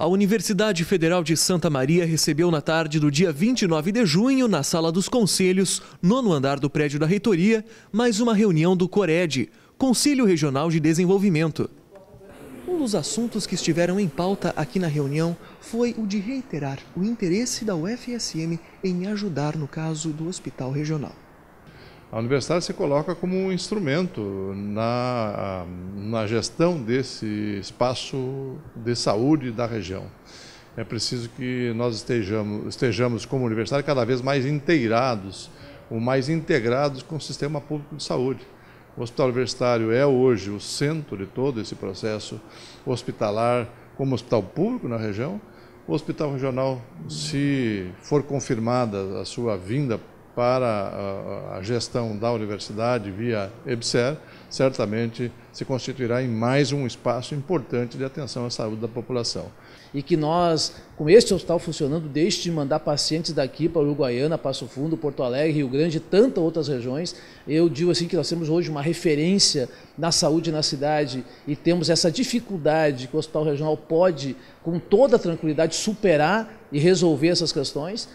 A Universidade Federal de Santa Maria recebeu na tarde do dia 29 de junho, na Sala dos Conselhos, nono andar do prédio da reitoria, mais uma reunião do CORED, Conselho Regional de Desenvolvimento. Um dos assuntos que estiveram em pauta aqui na reunião foi o de reiterar o interesse da UFSM em ajudar no caso do Hospital Regional. A universidade se coloca como um instrumento na, na gestão desse espaço de saúde da região. É preciso que nós estejamos, estejamos como universidade cada vez mais inteirados, ou mais integrados com o sistema público de saúde. O hospital universitário é hoje o centro de todo esse processo hospitalar, como hospital público na região. O hospital regional, se for confirmada a sua vinda para a gestão da universidade via EBSER, certamente se constituirá em mais um espaço importante de atenção à saúde da população. E que nós, com este hospital funcionando, deixe de mandar pacientes daqui para Uruguaiana, Passo Fundo, Porto Alegre, Rio Grande e tantas outras regiões. Eu digo assim que nós temos hoje uma referência na saúde na cidade e temos essa dificuldade que o hospital regional pode, com toda tranquilidade, superar e resolver essas questões.